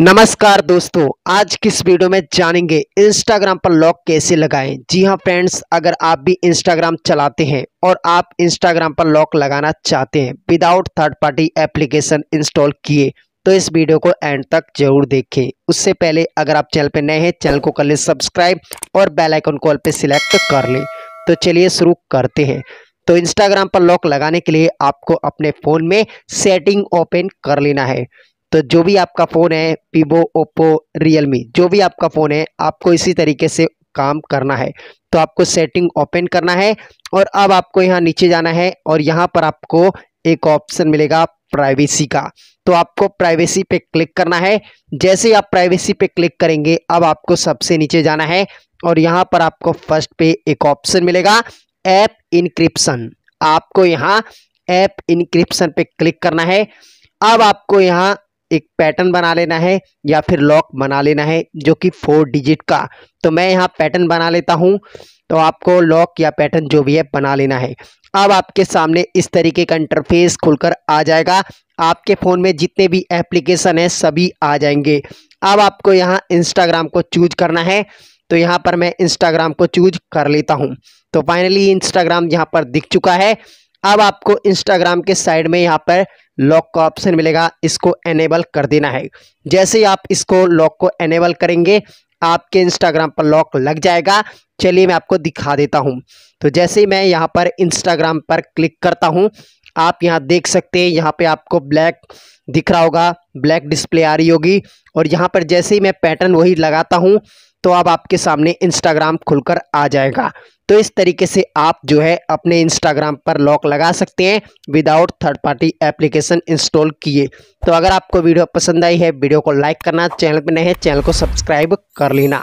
नमस्कार दोस्तों आज किस वीडियो में जानेंगे इंस्टाग्राम पर लॉक कैसे लगाएं जी हाँ फ्रेंड्स अगर आप भी इंस्टाग्राम चलाते हैं और आप इंस्टाग्राम पर लॉक लगाना चाहते हैं without third party application install किए तो इस वीडियो को एंड तक जरूर देखें उससे पहले अगर आप चैनल पर नए हैं चैनल को कर लें सब्सक्राइब और बेलाइकन कॉल पर सिलेक्ट कर लें तो चलिए शुरू करते हैं तो इंस्टाग्राम पर लॉक लगाने के लिए आपको अपने फ़ोन में सेटिंग ओपन कर लेना है तो जो भी आपका फ़ोन है वीवो ओप्पो रियलमी जो भी आपका फ़ोन है आपको इसी तरीके से काम करना है तो आपको सेटिंग ओपन करना है और अब आपको यहाँ नीचे जाना है और यहाँ पर आपको एक ऑप्शन मिलेगा प्राइवेसी का तो आपको प्राइवेसी पे क्लिक करना है जैसे ही आप प्राइवेसी पे क्लिक करेंगे अब आपको सबसे नीचे जाना है और यहाँ पर आपको फर्स्ट पे एक ऑप्शन मिलेगा ऐप इनक्रिप्शन आपको यहाँ ऐप इनक्रिप्शन पे क्लिक करना है अब आपको यहाँ एक पैटर्न बना लेना है या फिर लॉक बना लेना है जो कि फोर डिजिट का तो मैं यहाँ पैटर्न बना लेता हूँ तो आपको लॉक या पैटर्न जो भी है बना लेना है अब आपके सामने इस तरीके का इंटरफेस खुलकर आ जाएगा आपके फ़ोन में जितने भी एप्लीकेशन हैं सभी आ जाएंगे अब आपको यहाँ इंस्टाग्राम को चूज करना है तो यहाँ पर मैं इंस्टाग्राम को चूज कर लेता हूँ तो फाइनली इंस्टाग्राम यहाँ पर दिख चुका है अब आपको इंस्टाग्राम के साइड में यहाँ पर लॉक का ऑप्शन मिलेगा इसको एनेबल कर देना है जैसे ही आप इसको लॉक को एनेबल करेंगे आपके इंस्टाग्राम पर लॉक लग जाएगा चलिए मैं आपको दिखा देता हूँ तो जैसे ही मैं यहाँ पर इंस्टाग्राम पर क्लिक करता हूँ आप यहाँ देख सकते हैं यहाँ पे आपको ब्लैक दिख रहा होगा ब्लैक डिस्प्ले आ रही होगी और यहाँ पर जैसे ही मैं पैटर्न वही लगाता हूँ तो अब आपके सामने इंस्टाग्राम खुलकर आ जाएगा तो इस तरीके से आप जो है अपने इंस्टाग्राम पर लॉक लगा सकते हैं without third party application install किए तो अगर आपको वीडियो पसंद आई है वीडियो को लाइक करना चैनल पर नए हैं चैनल को सब्सक्राइब कर लेना